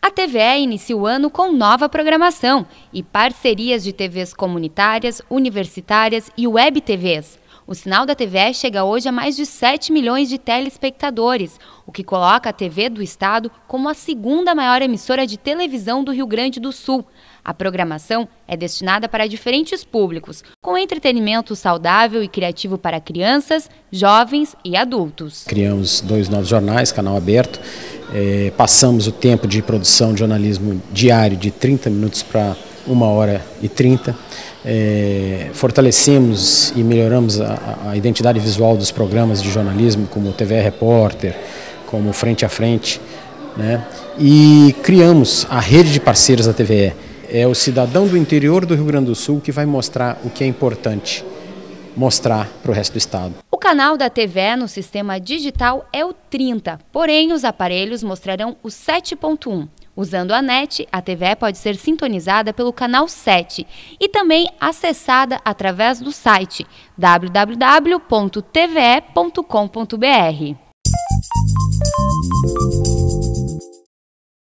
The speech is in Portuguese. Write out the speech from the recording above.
A TVE inicia o ano com nova programação e parcerias de TVs comunitárias, universitárias e web TVs. O sinal da TVE chega hoje a mais de 7 milhões de telespectadores, o que coloca a TV do Estado como a segunda maior emissora de televisão do Rio Grande do Sul. A programação é destinada para diferentes públicos, com entretenimento saudável e criativo para crianças, jovens e adultos. Criamos dois novos jornais, canal aberto, é, passamos o tempo de produção de jornalismo diário de 30 minutos para uma hora e trinta. É, fortalecemos e melhoramos a, a, identidade visual dos programas de jornalismo, como TV Repórter, como Frente a Frente, né? e criamos a rede de parceiros da TVE. É o cidadão do interior do Rio Grande do Sul que vai mostrar o que é importante mostrar para o resto do estado. O canal da TVE no sistema digital é o 30, porém os aparelhos mostrarão o 7.1. Usando a net, a TVE pode ser sintonizada pelo canal 7 e também acessada através do site www.tve.com.br.